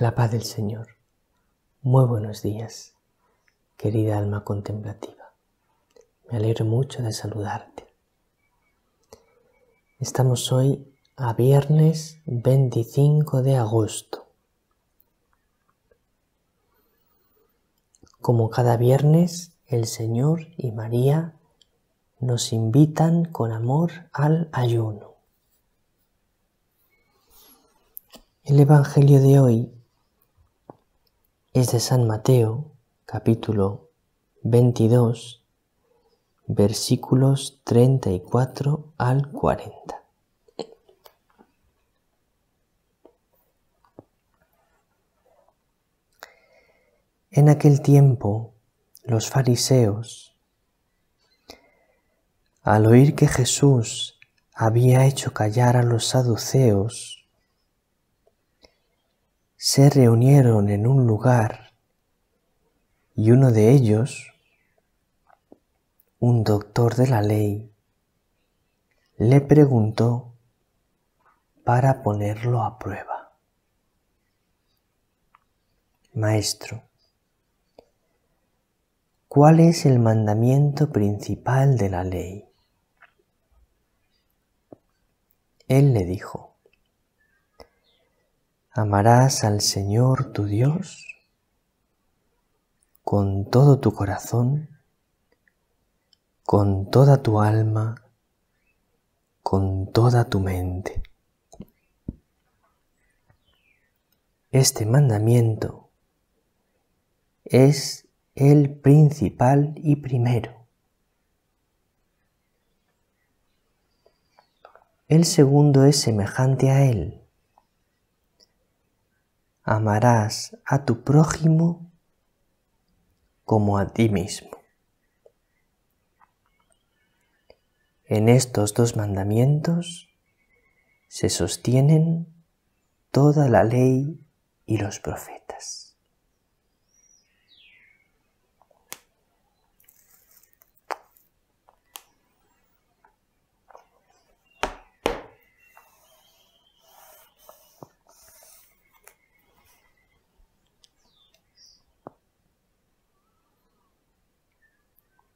La paz del Señor. Muy buenos días, querida alma contemplativa. Me alegro mucho de saludarte. Estamos hoy a viernes 25 de agosto. Como cada viernes, el Señor y María nos invitan con amor al ayuno. El Evangelio de hoy de San Mateo, capítulo 22, versículos 34 al 40. En aquel tiempo, los fariseos, al oír que Jesús había hecho callar a los saduceos, se reunieron en un lugar y uno de ellos, un doctor de la ley, le preguntó para ponerlo a prueba. Maestro, ¿cuál es el mandamiento principal de la ley? Él le dijo, Amarás al Señor tu Dios con todo tu corazón, con toda tu alma, con toda tu mente. Este mandamiento es el principal y primero. El segundo es semejante a él amarás a tu prójimo como a ti mismo. En estos dos mandamientos se sostienen toda la ley y los profetas.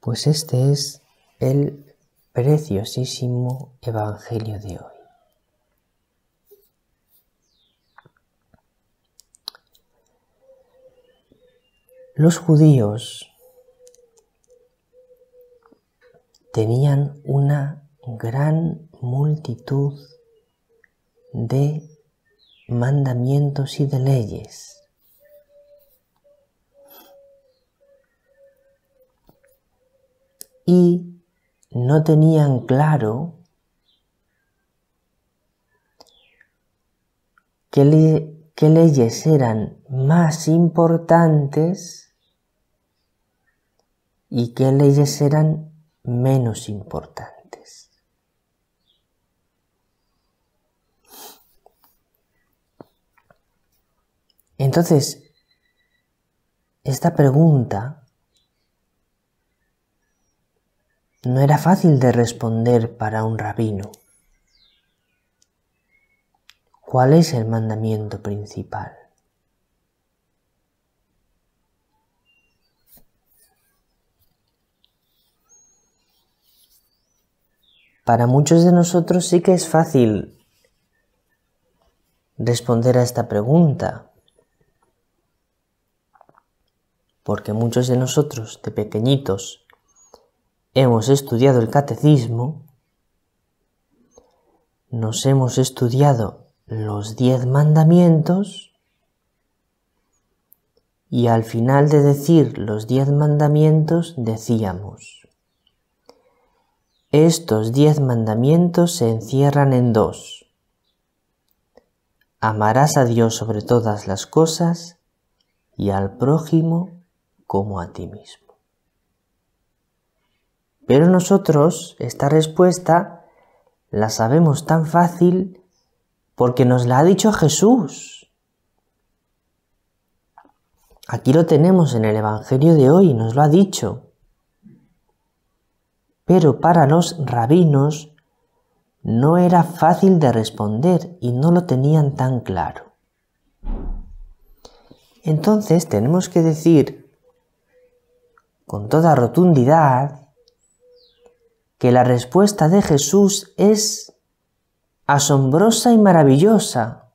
pues este es el preciosísimo Evangelio de hoy. Los judíos tenían una gran multitud de mandamientos y de leyes y no tenían claro qué, leyes eran más importantes y qué leyes eran menos importantes. Entonces, esta pregunta no era fácil de responder para un rabino. ¿Cuál es el mandamiento principal? Para muchos de nosotros sí que es fácil responder a esta pregunta, porque muchos de nosotros de pequeñitos hemos estudiado el catecismo, nos hemos estudiado los diez mandamientos y al final de decir los diez mandamientos decíamos, estos diez mandamientos se encierran en dos. Amarás a Dios sobre todas las cosas y al prójimo como a ti mismo. Pero nosotros esta respuesta la sabemos tan fácil porque nos la ha dicho Jesús. Aquí lo tenemos en el Evangelio de hoy, nos lo ha dicho. Pero para los rabinos no era fácil de responder y no lo tenían tan claro. Entonces tenemos que decir con toda rotundidad que la respuesta de Jesús es asombrosa y maravillosa.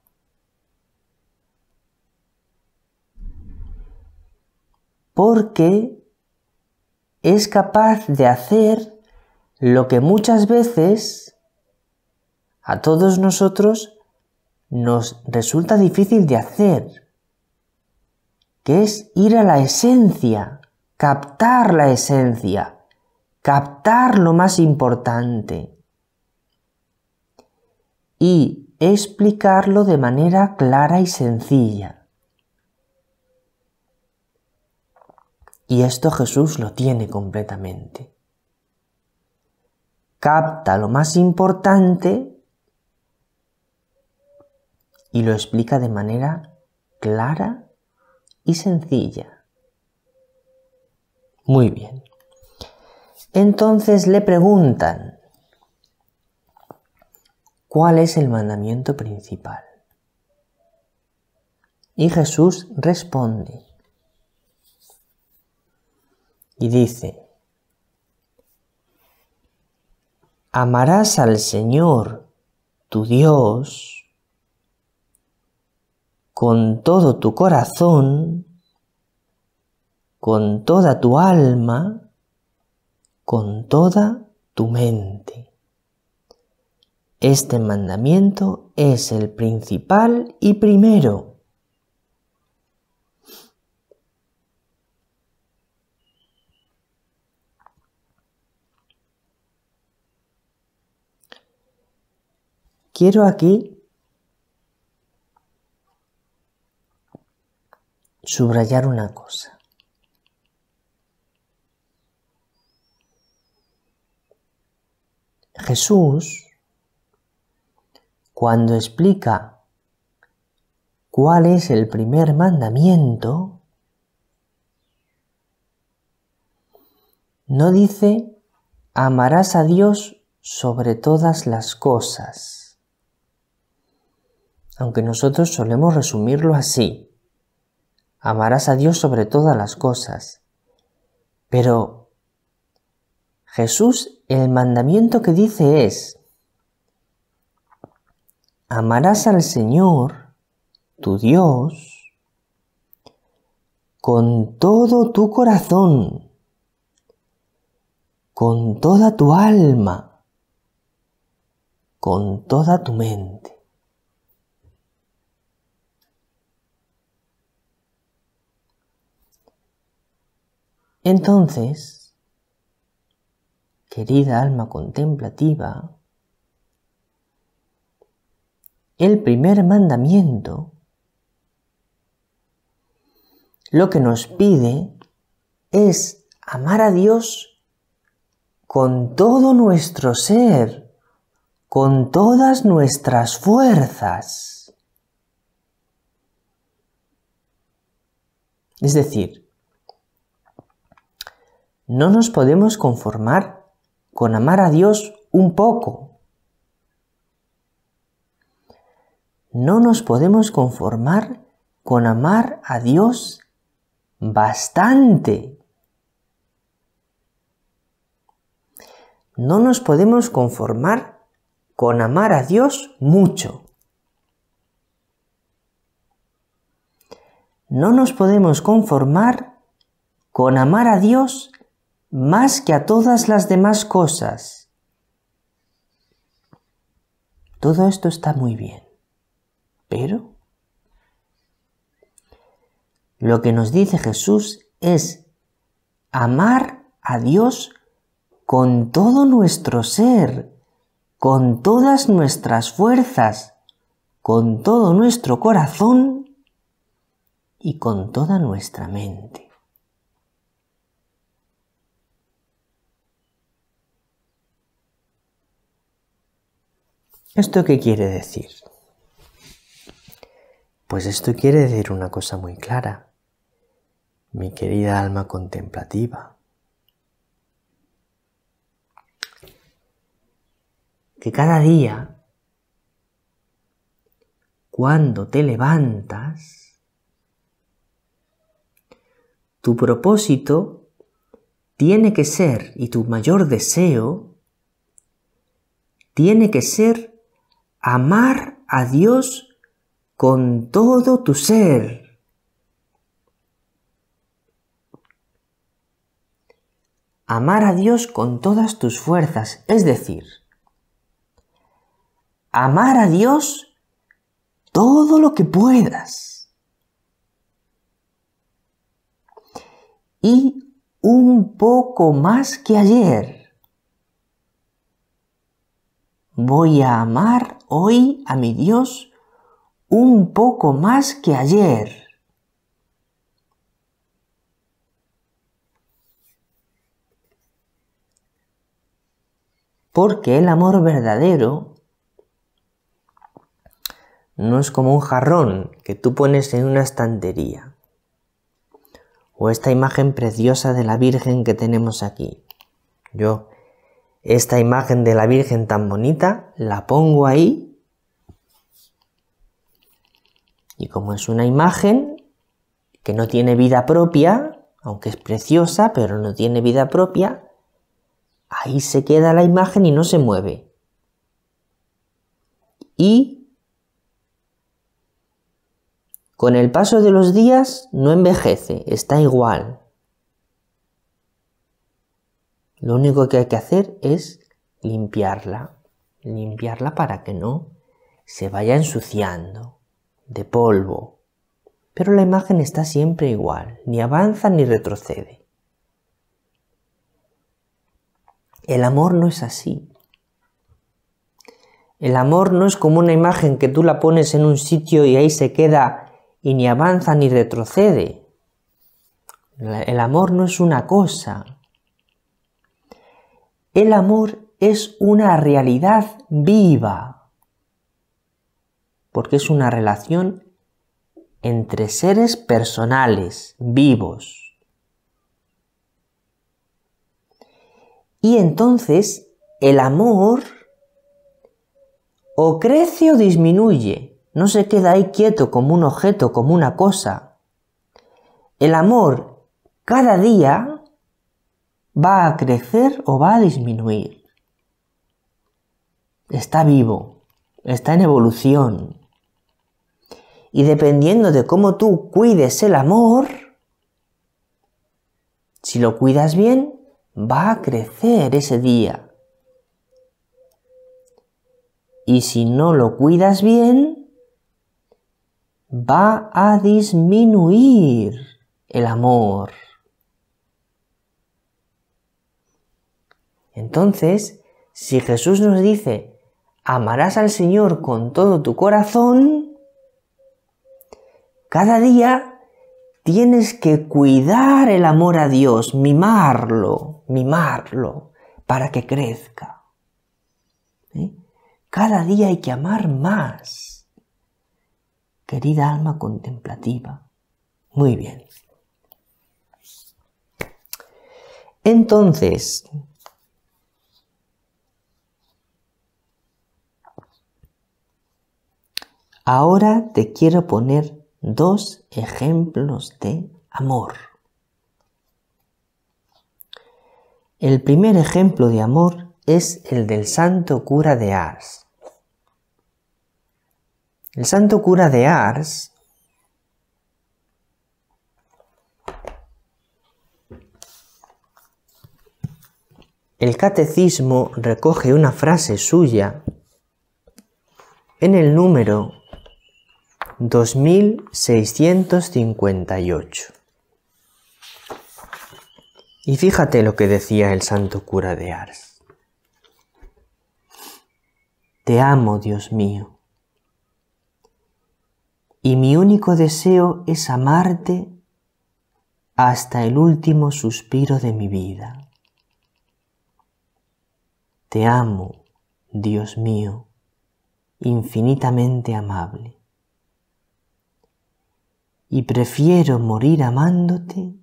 Porque es capaz de hacer lo que muchas veces a todos nosotros nos resulta difícil de hacer, que es ir a la esencia, captar la esencia captar lo más importante y explicarlo de manera clara y sencilla. Y esto Jesús lo tiene completamente. Capta lo más importante y lo explica de manera clara y sencilla. Muy bien. Entonces le preguntan, ¿cuál es el mandamiento principal? Y Jesús responde y dice, amarás al Señor tu Dios con todo tu corazón, con toda tu alma, con toda tu mente. Este mandamiento es el principal y primero. Quiero aquí subrayar una cosa. Jesús, cuando explica cuál es el primer mandamiento, no dice amarás a Dios sobre todas las cosas, aunque nosotros solemos resumirlo así, amarás a Dios sobre todas las cosas, pero Jesús el mandamiento que dice es, amarás al Señor, tu Dios, con todo tu corazón, con toda tu alma, con toda tu mente. Entonces, querida alma contemplativa, el primer mandamiento lo que nos pide es amar a Dios con todo nuestro ser, con todas nuestras fuerzas. Es decir, no nos podemos conformar con amar a Dios un poco. No nos podemos conformar con amar a Dios bastante. No nos podemos conformar con amar a Dios mucho. No nos podemos conformar con amar a Dios más que a todas las demás cosas. Todo esto está muy bien, pero lo que nos dice Jesús es amar a Dios con todo nuestro ser, con todas nuestras fuerzas, con todo nuestro corazón y con toda nuestra mente. ¿Esto qué quiere decir? Pues esto quiere decir una cosa muy clara, mi querida alma contemplativa. Que cada día, cuando te levantas, tu propósito tiene que ser, y tu mayor deseo, tiene que ser amar a Dios con todo tu ser. Amar a Dios con todas tus fuerzas, es decir, amar a Dios todo lo que puedas. Y un poco más que ayer. Voy a amar hoy a mi Dios un poco más que ayer. Porque el amor verdadero no es como un jarrón que tú pones en una estantería. O esta imagen preciosa de la Virgen que tenemos aquí. Yo esta imagen de la Virgen tan bonita, la pongo ahí. Y como es una imagen que no tiene vida propia, aunque es preciosa, pero no tiene vida propia, ahí se queda la imagen y no se mueve. Y con el paso de los días no envejece, está igual, lo único que hay que hacer es limpiarla, limpiarla para que no se vaya ensuciando de polvo. Pero la imagen está siempre igual, ni avanza ni retrocede. El amor no es así. El amor no es como una imagen que tú la pones en un sitio y ahí se queda y ni avanza ni retrocede. El amor no es una cosa, el amor es una realidad viva, porque es una relación entre seres personales, vivos. Y entonces el amor o crece o disminuye, no se queda ahí quieto como un objeto, como una cosa. El amor cada día va a crecer o va a disminuir. Está vivo, está en evolución. Y dependiendo de cómo tú cuides el amor, si lo cuidas bien, va a crecer ese día. Y si no lo cuidas bien, va a disminuir el amor. Entonces, si Jesús nos dice, amarás al Señor con todo tu corazón, cada día tienes que cuidar el amor a Dios, mimarlo, mimarlo, para que crezca. ¿Eh? Cada día hay que amar más. Querida alma contemplativa. Muy bien. Entonces, Ahora te quiero poner dos ejemplos de amor. El primer ejemplo de amor es el del santo cura de Ars. El santo cura de Ars El catecismo recoge una frase suya en el número 2658. Y fíjate lo que decía el santo cura de Ars. Te amo, Dios mío. Y mi único deseo es amarte hasta el último suspiro de mi vida. Te amo, Dios mío, infinitamente amable y prefiero morir amándote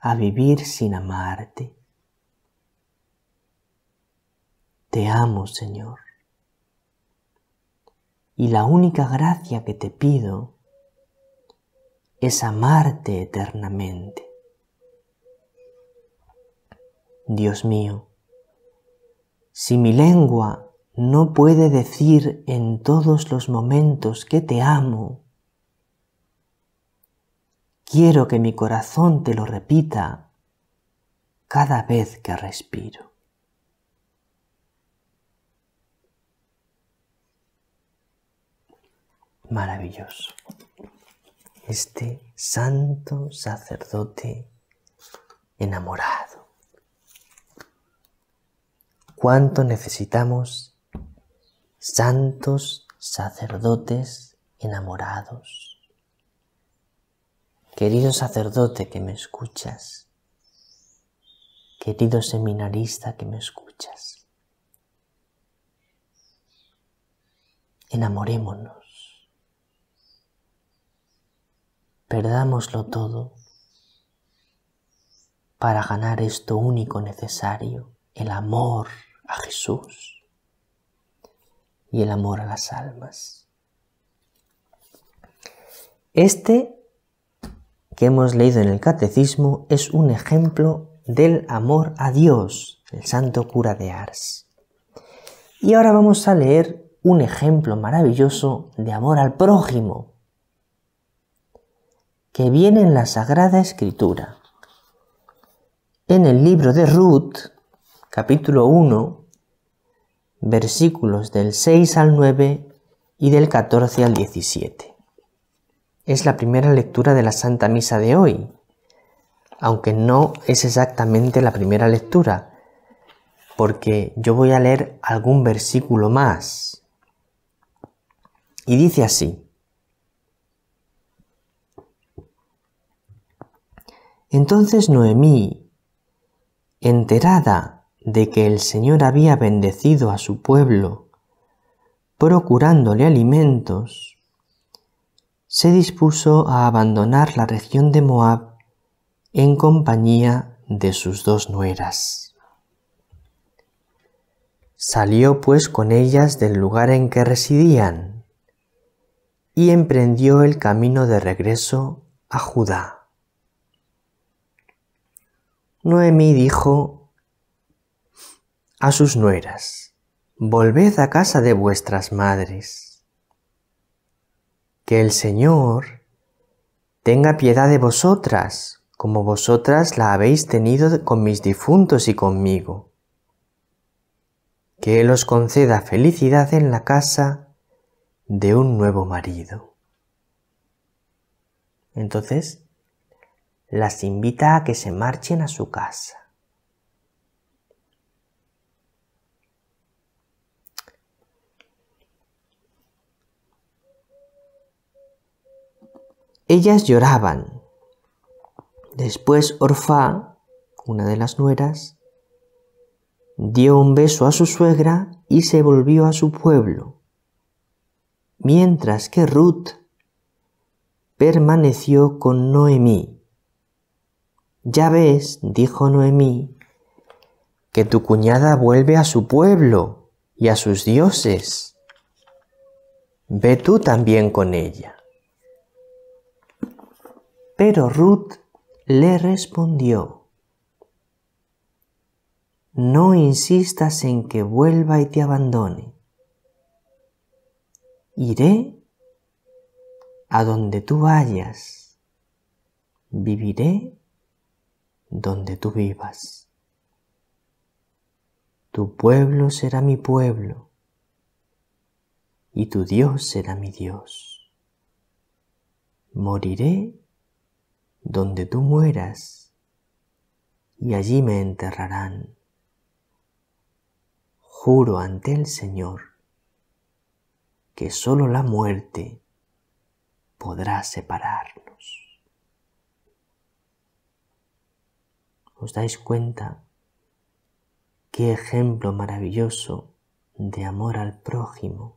a vivir sin amarte. Te amo, Señor. Y la única gracia que te pido es amarte eternamente. Dios mío, si mi lengua no puede decir en todos los momentos que te amo, Quiero que mi corazón te lo repita cada vez que respiro. Maravilloso. Este santo sacerdote enamorado. ¿Cuánto necesitamos santos sacerdotes enamorados? Querido sacerdote que me escuchas, querido seminarista que me escuchas, enamorémonos, perdámoslo todo para ganar esto único necesario, el amor a Jesús y el amor a las almas. Este que hemos leído en el catecismo es un ejemplo del amor a Dios, el santo cura de Ars. Y ahora vamos a leer un ejemplo maravilloso de amor al prójimo, que viene en la Sagrada Escritura. En el libro de Ruth, capítulo 1, versículos del 6 al 9 y del 14 al 17 es la primera lectura de la Santa Misa de hoy, aunque no es exactamente la primera lectura, porque yo voy a leer algún versículo más. Y dice así, Entonces Noemí, enterada de que el Señor había bendecido a su pueblo, procurándole alimentos, se dispuso a abandonar la región de Moab en compañía de sus dos nueras. Salió pues con ellas del lugar en que residían y emprendió el camino de regreso a Judá. Noemí dijo a sus nueras, Volved a casa de vuestras madres que el Señor tenga piedad de vosotras, como vosotras la habéis tenido con mis difuntos y conmigo. Que Él os conceda felicidad en la casa de un nuevo marido. Entonces, las invita a que se marchen a su casa. Ellas lloraban. Después Orfa, una de las nueras, dio un beso a su suegra y se volvió a su pueblo, mientras que Ruth permaneció con Noemí. Ya ves, dijo Noemí, que tu cuñada vuelve a su pueblo y a sus dioses. Ve tú también con ella. Pero Ruth le respondió, No insistas en que vuelva y te abandone. Iré a donde tú vayas, viviré donde tú vivas. Tu pueblo será mi pueblo y tu Dios será mi Dios. Moriré donde tú mueras, y allí me enterrarán. Juro ante el Señor que sólo la muerte podrá separarnos. ¿Os dais cuenta qué ejemplo maravilloso de amor al prójimo?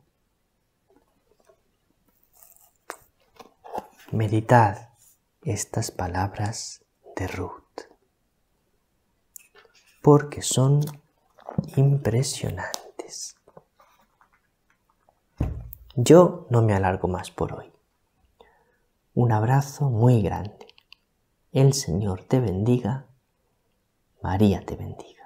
Meditad estas palabras de Ruth, porque son impresionantes. Yo no me alargo más por hoy. Un abrazo muy grande. El Señor te bendiga. María te bendiga.